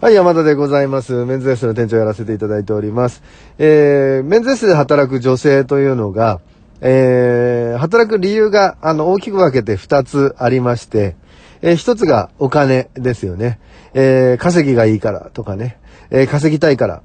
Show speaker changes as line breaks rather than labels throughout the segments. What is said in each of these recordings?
はい、山田でございます。メンズエスの店長をやらせていただいております。えー、メンズエスで働く女性というのが、えー、働く理由が、あの、大きく分けて2つありまして、えー、1つがお金ですよね。えー、稼ぎがいいからとかね、えー、稼ぎたいから、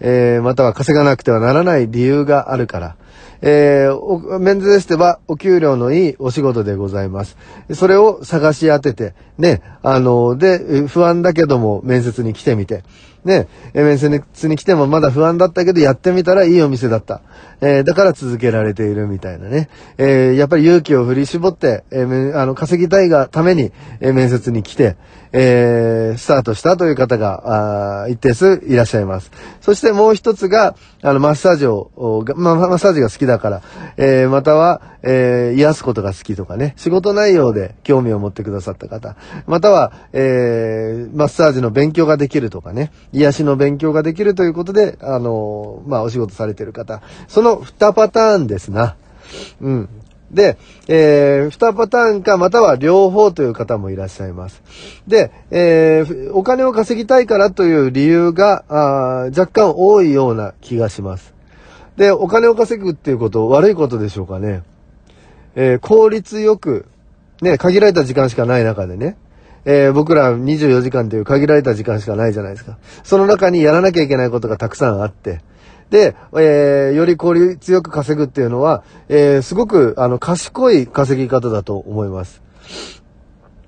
えー、または稼がなくてはならない理由があるから、えー、メンズエステはお給料のいいお仕事でございます。それを探し当てて、ね、あの、で、不安だけども面接に来てみて、ね、面接に来てもまだ不安だったけどやってみたらいいお店だった。えー、だから続けられているみたいなね。えー、やっぱり勇気を振り絞って、えー、あの、稼ぎたいがために、え面接に来て、えスタートしたという方が、あ一定数いらっしゃいます。そしてもう一つが、あの、マッサージを、ま、マッサージが好きだから、えまたは、え癒すことが好きとかね、仕事内容で興味を持ってくださった方、または、えー、マッサージの勉強ができるとかね、癒しの勉強ができるということで、あのー、まあ、お仕事されてる方。その2パターンですな。うん。で、えー、2パターンか、または両方という方もいらっしゃいます。で、えー、お金を稼ぎたいからという理由が、あ若干多いような気がします。で、お金を稼ぐっていうこと、悪いことでしょうかね。えー、効率よく、ね、限られた時間しかない中でね、えー、僕ら24時間という限られた時間しかないじゃないですか。その中にやらなきゃいけないことがたくさんあって、で、えー、より効率よく稼ぐっていうのは、えー、すごく、あの、賢い稼ぎ方だと思います。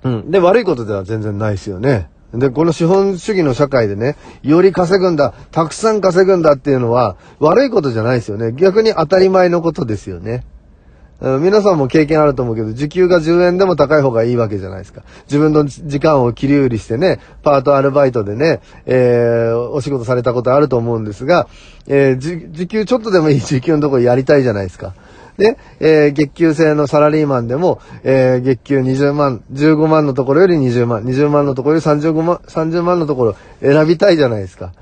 うん。で、悪いことでは全然ないですよね。で、この資本主義の社会でね、より稼ぐんだ、たくさん稼ぐんだっていうのは、悪いことじゃないですよね。逆に当たり前のことですよね。皆さんも経験あると思うけど、時給が10円でも高い方がいいわけじゃないですか。自分の時間を切り売りしてね、パートアルバイトでね、えー、お仕事されたことあると思うんですが、えー、時給ちょっとでもいい時給のところやりたいじゃないですか。で、えー、月給制のサラリーマンでも、えー、月給20万、15万のところより20万、20万のところより35万、30万のところ選びたいじゃないですか。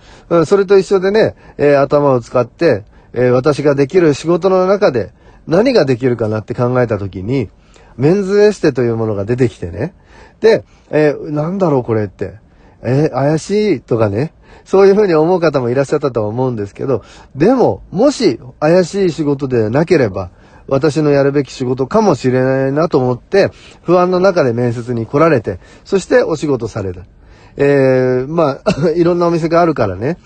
それと一緒でね、えー、頭を使って、え私ができる仕事の中で、何ができるかなって考えた時に、メンズエステというものが出てきてね。で、えー、なんだろうこれって。えー、怪しいとかね。そういうふうに思う方もいらっしゃったと思うんですけど、でも、もし怪しい仕事でなければ、私のやるべき仕事かもしれないなと思って、不安の中で面接に来られて、そしてお仕事される。えー、まあ、いろんなお店があるからね。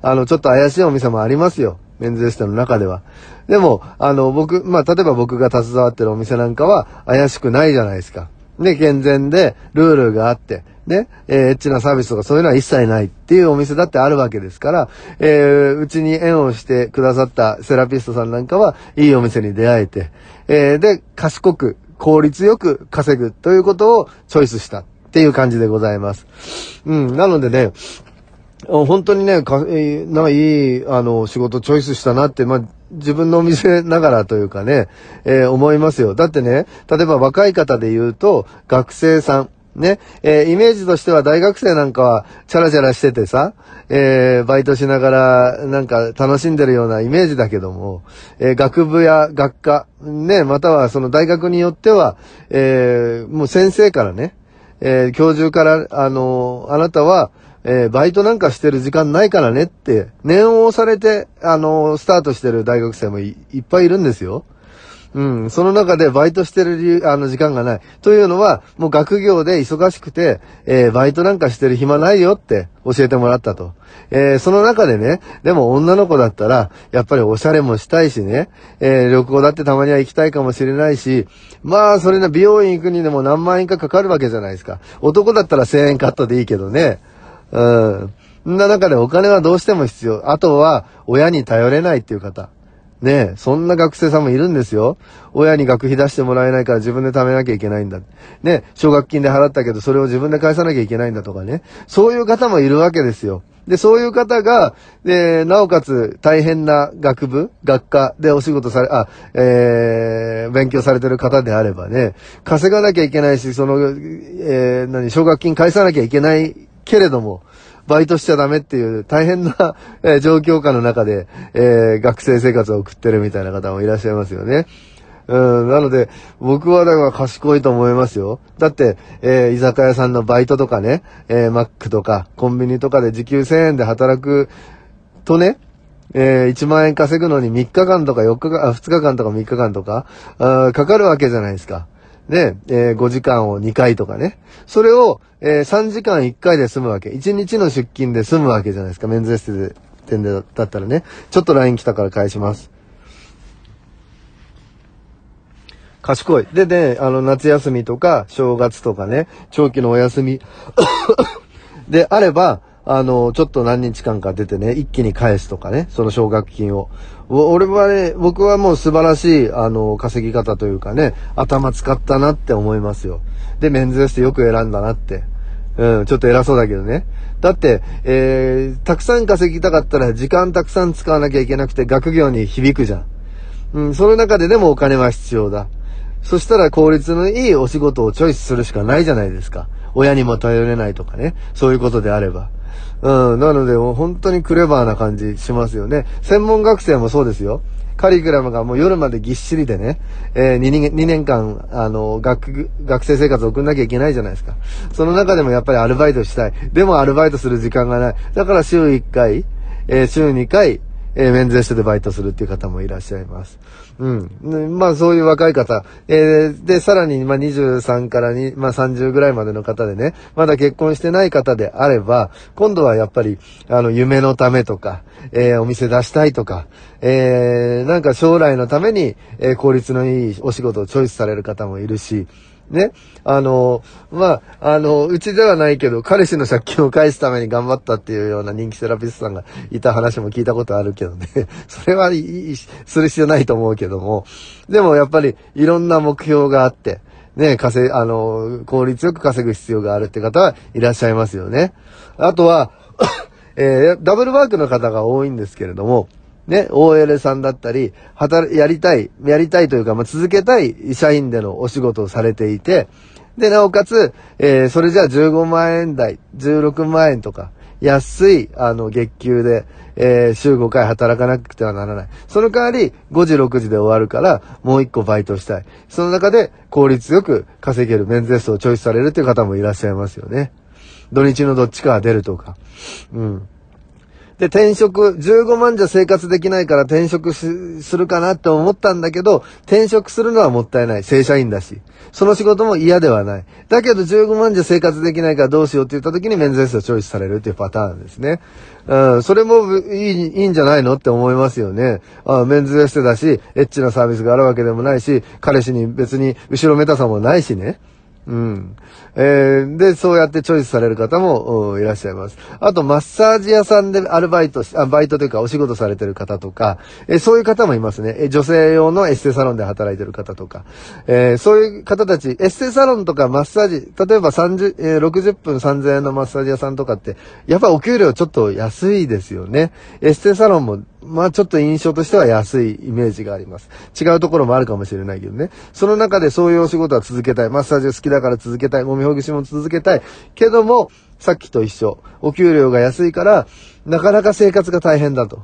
あの、ちょっと怪しいお店もありますよ。メンズエステの中では。でも、あの、僕、まあ、例えば僕が携わってるお店なんかは怪しくないじゃないですか。で、健全で、ルールがあって、ね、えー、エッチなサービスとかそういうのは一切ないっていうお店だってあるわけですから、えー、うちに縁をしてくださったセラピストさんなんかは、いいお店に出会えて、えー、で、賢く、効率よく稼ぐということをチョイスしたっていう感じでございます。うん、なのでね、本当にね、か、えー、ないい、あの、仕事チョイスしたなって、まあ、自分のお店ながらというかね、えー、思いますよ。だってね、例えば若い方で言うと、学生さん、ね、えー、イメージとしては大学生なんかはチャラチャラしててさ、えー、バイトしながらなんか楽しんでるようなイメージだけども、えー、学部や学科、ね、またはその大学によっては、えもう先生からね、え教授から、あのあなたは、えー、バイトなんかしてる時間ないからねって、念を押されて、あのー、スタートしてる大学生もいっぱいいるんですよ。うん、その中でバイトしてる理由、あの、時間がない。というのは、もう学業で忙しくて、えー、バイトなんかしてる暇ないよって教えてもらったと。えー、その中でね、でも女の子だったら、やっぱりおしゃれもしたいしね、えー、旅行だってたまには行きたいかもしれないし、まあ、それな、美容院行くにでも何万円かかかるわけじゃないですか。男だったら1000円カットでいいけどね。うん。んな中でお金はどうしても必要。あとは、親に頼れないっていう方。ねえ、そんな学生さんもいるんですよ。親に学費出してもらえないから自分で貯めなきゃいけないんだ。ね奨学金で払ったけどそれを自分で返さなきゃいけないんだとかね。そういう方もいるわけですよ。で、そういう方が、えー、なおかつ大変な学部、学科でお仕事され、あ、えー、勉強されてる方であればね、稼がなきゃいけないし、その、えー、何、奨学金返さなきゃいけないけれども、バイトしちゃダメっていう大変な、え状況下の中で、えー、学生生活を送ってるみたいな方もいらっしゃいますよね。うん、なので、僕はだから賢いと思いますよ。だって、えー、居酒屋さんのバイトとかね、えー、マックとか、コンビニとかで時給1000円で働くとね、えー、1万円稼ぐのに3日間とか4日間、2日間とか3日間とか、かかるわけじゃないですか。ね、えー、5時間を2回とかね。それを、えー、3時間1回で済むわけ。1日の出勤で済むわけじゃないですか。メンズエステ店でだったらね。ちょっと LINE 来たから返します。賢い。でね、あの、夏休みとか、正月とかね、長期のお休みであれば、あの、ちょっと何日間か出てね、一気に返すとかね、その奨学金を。俺はね、僕はもう素晴らしい、あの、稼ぎ方というかね、頭使ったなって思いますよ。で、メンズエステよく選んだなって。うん、ちょっと偉そうだけどね。だって、えー、たくさん稼ぎたかったら時間たくさん使わなきゃいけなくて学業に響くじゃん。うん、その中ででもお金は必要だ。そしたら効率のいいお仕事をチョイスするしかないじゃないですか。親にも頼れないとかね。そういうことであれば。うん、なのでもう本当にクレバーな感じしますよね。専門学生もそうですよ。カリキュラムがもう夜までぎっしりでね、えー、2, 年 ,2 年間、あの、学、学生生活を送んなきゃいけないじゃないですか。その中でもやっぱりアルバイトしたい。でもアルバイトする時間がない。だから週1回、えー、週2回、えー、免税てでバイトするっていう方もいらっしゃいます。うん。まあそういう若い方。えー、で、さらに、まあ23からに、まあ30ぐらいまでの方でね、まだ結婚してない方であれば、今度はやっぱり、あの、夢のためとか、えー、お店出したいとか、えー、なんか将来のために、えー、効率のいいお仕事をチョイスされる方もいるし、ね。あの、まあ、あの、うちではないけど、彼氏の借金を返すために頑張ったっていうような人気セラピストさんがいた話も聞いたことあるけどね。それはいい、する必要ないと思うけども。でもやっぱりいろんな目標があって、ね、稼い、あの、効率よく稼ぐ必要があるって方はいらっしゃいますよね。あとは、えー、ダブルワークの方が多いんですけれども、ね、OL さんだったり、働、やりたい、やりたいというか、まあ、続けたい社員でのお仕事をされていて、で、なおかつ、えー、それじゃあ15万円台、16万円とか、安い、あの、月給で、えー、週5回働かなくてはならない。その代わり、5時、6時で終わるから、もう1個バイトしたい。その中で、効率よく稼げるメンズエストをチョイスされるっていう方もいらっしゃいますよね。土日のどっちかは出るとか。うん。で、転職、15万じゃ生活できないから転職するかなって思ったんだけど、転職するのはもったいない。正社員だし。その仕事も嫌ではない。だけど15万じゃ生活できないからどうしようって言った時に税接をチョイスされるっていうパターンですね。うん、それもいいいいんじゃないのって思いますよね。あメンズエステだし、エッチなサービスがあるわけでもないし、彼氏に別に後ろめたさもないしね。うん。えー、で、そうやってチョイスされる方もいらっしゃいます。あと、マッサージ屋さんでアルバイトあ、バイトというかお仕事されてる方とか、えー、そういう方もいますね。えー、女性用のエステサロンで働いてる方とか、えー、そういう方たち、エステサロンとかマッサージ、例えば30、えー、60分3000円のマッサージ屋さんとかって、やっぱお給料ちょっと安いですよね。エステサロンもまあちょっと印象としては安いイメージがあります。違うところもあるかもしれないけどね。その中でそういうお仕事は続けたい。マッサージ好きだから続けたい。揉みほぐしも続けたい。けども、さっきと一緒。お給料が安いから、なかなか生活が大変だと。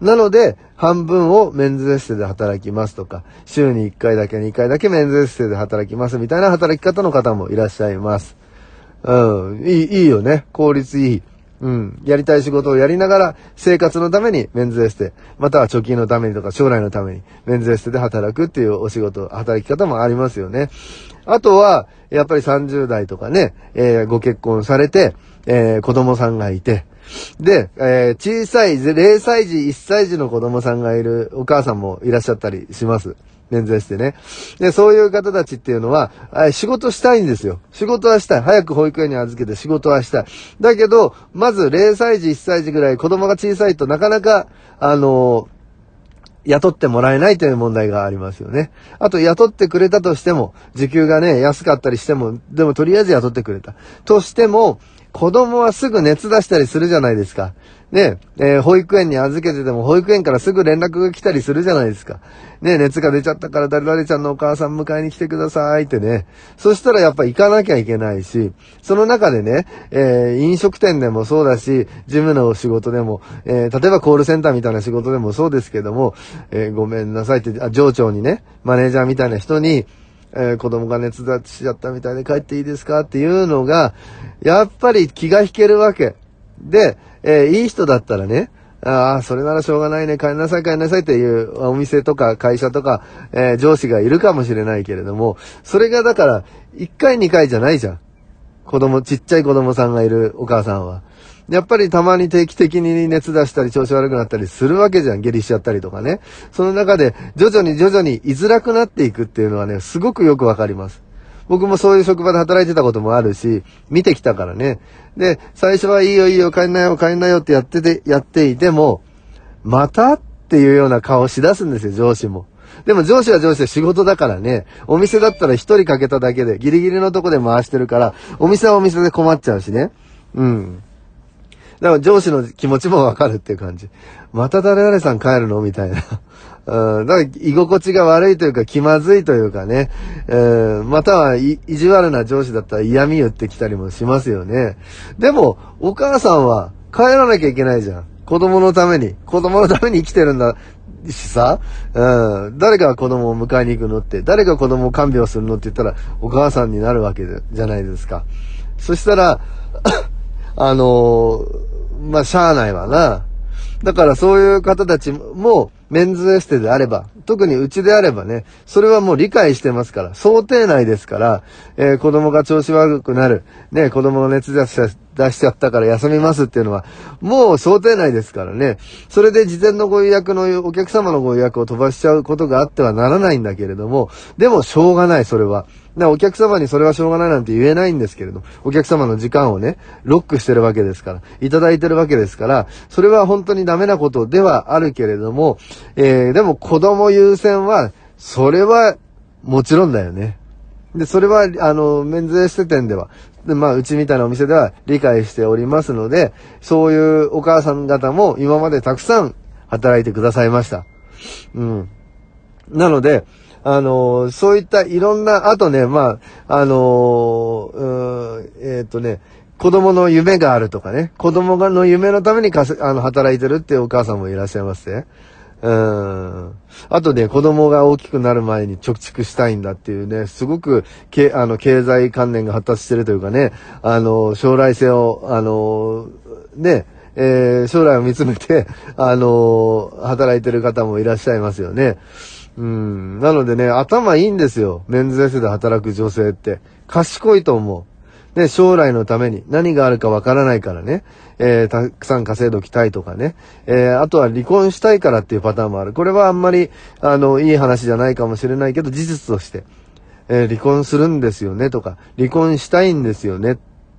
なので、半分をメンズエステで働きますとか、週に1回だけ2回だけメンズエステで働きますみたいな働き方の方もいらっしゃいます。うん、いい、いいよね。効率いい。うん。やりたい仕事をやりながら、生活のためにメンズエステ、または貯金のためにとか将来のためにメンズエステで働くっていうお仕事、働き方もありますよね。あとは、やっぱり30代とかね、えー、ご結婚されて、えー、子供さんがいて、で、えー、小さい、0歳児、1歳児の子供さんがいるお母さんもいらっしゃったりします。免挫してね。で、そういう方たちっていうのは、仕事したいんですよ。仕事はしたい。早く保育園に預けて仕事はしたい。だけど、まず0歳児、1歳児ぐらい子供が小さいとなかなか、あの雇ってもらえないという問題がありますよね。あと、雇ってくれたとしても、時給がね、安かったりしても、でもとりあえず雇ってくれた。としても、子供はすぐ熱出したりするじゃないですか。ねえー、保育園に預けてても、保育園からすぐ連絡が来たりするじゃないですか。ね熱が出ちゃったから誰々ちゃんのお母さん迎えに来てくださいってね。そしたらやっぱ行かなきゃいけないし、その中でね、えー、飲食店でもそうだし、事務の仕事でも、えー、例えばコールセンターみたいな仕事でもそうですけども、えごめんなさいって、あ、上長にね、マネージャーみたいな人に、えー、子供が熱出しちゃったみたいで帰っていいですかっていうのが、やっぱり気が引けるわけ。で、えー、いい人だったらね、ああ、それならしょうがないね、帰りなさい帰りなさいっていうお店とか会社とか、えー、上司がいるかもしれないけれども、それがだから、1回2回じゃないじゃん。子供、ちっちゃい子供さんがいるお母さんは。やっぱりたまに定期的に熱出したり調子悪くなったりするわけじゃん。下痢しちゃったりとかね。その中で徐々に徐々に居づらくなっていくっていうのはね、すごくよくわかります。僕もそういう職場で働いてたこともあるし、見てきたからね。で、最初はいいよいいよ、帰んなよ、帰んなよってやってて、やっていても、またっていうような顔しだすんですよ、上司も。でも上司は上司で仕事だからね、お店だったら一人かけただけで、ギリギリのとこで回してるから、お店はお店で困っちゃうしね。うん。だから上司の気持ちもわかるっていう感じ。また誰々さん帰るのみたいな。うん、だから居心地が悪いというか気まずいというかね、えー、または意地悪な上司だったら嫌味言ってきたりもしますよね。でも、お母さんは帰らなきゃいけないじゃん。子供のために、子供のために生きてるんだしさ、うん、誰が子供を迎えに行くのって、誰が子供を看病するのって言ったら、お母さんになるわけじゃないですか。そしたら、あのーまあ、しゃあないわな。だからそういう方たちも、メンズエステであれば、特にうちであればね、それはもう理解してますから、想定内ですから、えー、子供が調子悪くなる、ね、子供の熱出しちゃったから休みますっていうのは、もう想定内ですからね、それで事前のご予約の、お客様のご予約を飛ばしちゃうことがあってはならないんだけれども、でもしょうがない、それは。な、お客様にそれはしょうがないなんて言えないんですけれど、お客様の時間をね、ロックしてるわけですから、いただいてるわけですから、それは本当にダメなことではあるけれども、えー、でも子供優先は、それは、もちろんだよね。で、それは、あの、免税テ店では、で、まあ、うちみたいなお店では理解しておりますので、そういうお母さん方も今までたくさん働いてくださいました。うん。なので、あの、そういったいろんな、あとね、まあ、あの、えっ、ー、とね、子供の夢があるとかね、子供の夢のためにかせ、あの、働いてるっていうお母さんもいらっしゃいますね。うん。あとね、子供が大きくなる前に貯蓄したいんだっていうね、すごく、け、あの、経済観念が発達してるというかね、あの、将来性を、あの、ね、えー、将来を見つめて、あの働いてる方もいらっしゃいますよね。うん。なのでね、頭いいんですよ。メンズエスで働く女性って。賢いと思う。ね、将来のために何があるかわからないからね、えー、たくさん稼いどきたいとかね、えー、あとは離婚したいからっていうパターンもある。これはあんまり、あの、いい話じゃないかもしれないけど、事実として、えー、離婚するんですよねとか、離婚したいんですよねっ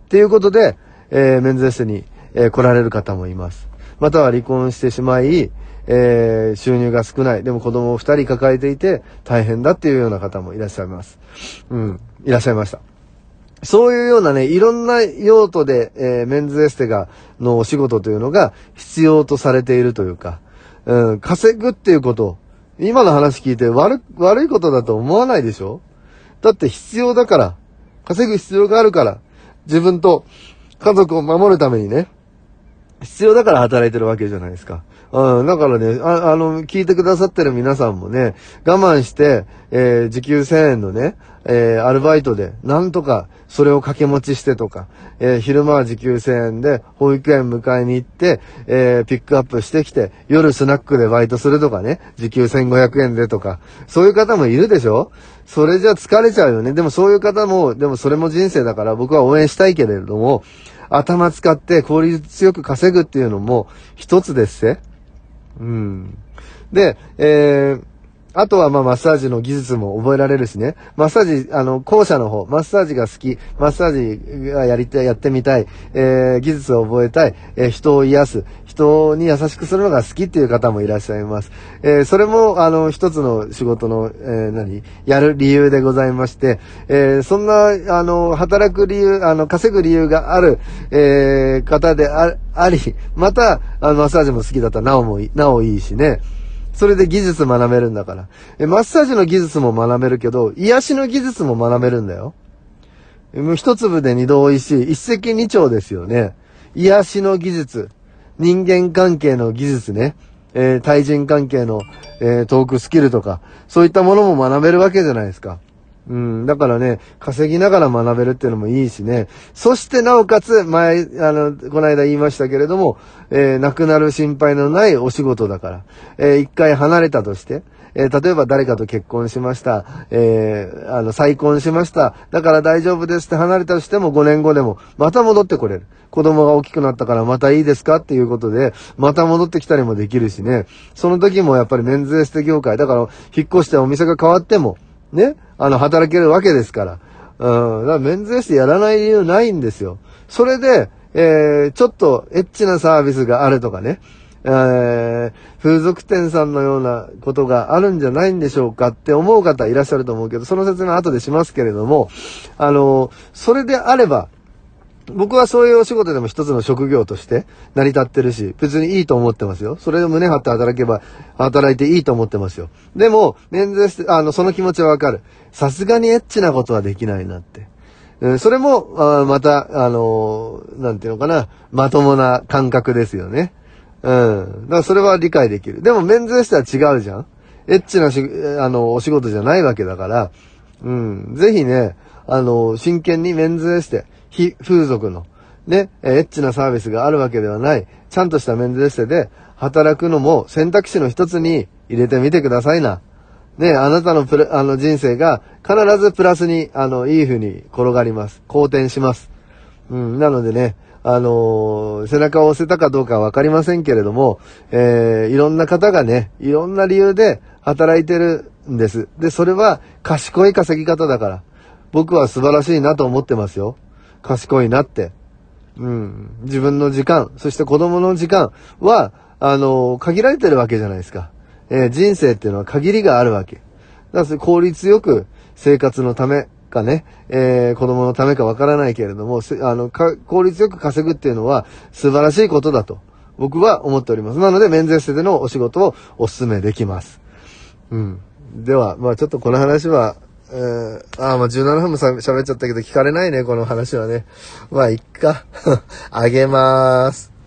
ていうことで、えー、メンズエステに、えー、来られる方もいます。または離婚してしまい、えー、収入が少ない。でも子供を二人抱えていて大変だっていうような方もいらっしゃいます。うん。いらっしゃいました。そういうようなね、いろんな用途で、えー、メンズエステが、のお仕事というのが必要とされているというか、うん、稼ぐっていうこと、今の話聞いて悪、悪いことだと思わないでしょだって必要だから、稼ぐ必要があるから、自分と家族を守るためにね、必要だから働いてるわけじゃないですか。うん、だからね、あ、あの、聞いてくださってる皆さんもね、我慢して、えー、時給1000円のね、えー、アルバイトで、なんとか、それを掛け持ちしてとか、えー、昼間は時給1000円で、保育園迎えに行って、えー、ピックアップしてきて、夜スナックでバイトするとかね、時給1500円でとか、そういう方もいるでしょそれじゃ疲れちゃうよね。でもそういう方も、でもそれも人生だから僕は応援したいけれども、頭使って効率よく稼ぐっていうのも一つですせ。うん。で、えー、あとはまあマッサージの技術も覚えられるしね。マッサージ、あの、後者の方、マッサージが好き、マッサージがやりたい、やってみたい、えー、技術を覚えたい、えー、人を癒す、人に優しくするのが好きっていう方もいらっしゃいます。えー、それも、あの、一つの仕事の、えー、何やる理由でございまして、えー、そんな、あの、働く理由、あの、稼ぐ理由がある、えー、方であり、また、あの、マッサージも好きだったらなおもいい、なおいいしね。それで技術学べるんだから。え、マッサージの技術も学べるけど、癒しの技術も学べるんだよ。もう一粒で二度美味しい。一石二鳥ですよね。癒しの技術。人間関係の技術ね。えー、対人関係の、えー、トークスキルとか、そういったものも学べるわけじゃないですか。うん、だからね、稼ぎながら学べるっていうのもいいしね。そしてなおかつ、前、あの、この間言いましたけれども、えー、亡くなる心配のないお仕事だから、えー、一回離れたとして、えー、例えば誰かと結婚しました、えー、あの、再婚しました、だから大丈夫ですって離れたとしても5年後でも、また戻ってこれる。子供が大きくなったからまたいいですかっていうことで、また戻ってきたりもできるしね。その時もやっぱりメンズエステ業界、だから引っ越してお店が変わっても、ね、あの、働けるわけですから。うん。だから免税してやらない理由ないんですよ。それで、えー、ちょっとエッチなサービスがあるとかね、えー、風俗店さんのようなことがあるんじゃないんでしょうかって思う方いらっしゃると思うけど、その説明は後でしますけれども、あのー、それであれば、僕はそういうお仕事でも一つの職業として成り立ってるし、別にいいと思ってますよ。それで胸張って働けば、働いていいと思ってますよ。でも、免税して、あの、その気持ちはわかる。さすがにエッチなことはできないなって。それも、あまた、あのー、なんていうのかな、まともな感覚ですよね。うん。だからそれは理解できる。でも、免税しては違うじゃん。エッチなし、あの、お仕事じゃないわけだから、うん。ぜひね、あの、真剣に免税して、非風俗の、ね、エッチなサービスがあるわけではない、ちゃんとしたメンズエステで働くのも選択肢の一つに入れてみてくださいな。ね、あなたのプラ、あの人生が必ずプラスに、あの、いい風に転がります。好転します。うん、なのでね、あのー、背中を押せたかどうかはわかりませんけれども、えー、いろんな方がね、いろんな理由で働いてるんです。で、それは賢い稼ぎ方だから、僕は素晴らしいなと思ってますよ。賢いなって。うん。自分の時間、そして子供の時間は、あの、限られてるわけじゃないですか。えー、人生っていうのは限りがあるわけ。だから効率よく生活のためかね、えー、子供のためかわからないけれども、あの、効率よく稼ぐっていうのは素晴らしいことだと、僕は思っております。なので、免税制でのお仕事をお勧めできます。うん。では、まあちょっとこの話は、うん。ああ、まあ、17分も喋っちゃったけど、聞かれないね、この話はね。まあ、いっか。あげまーす。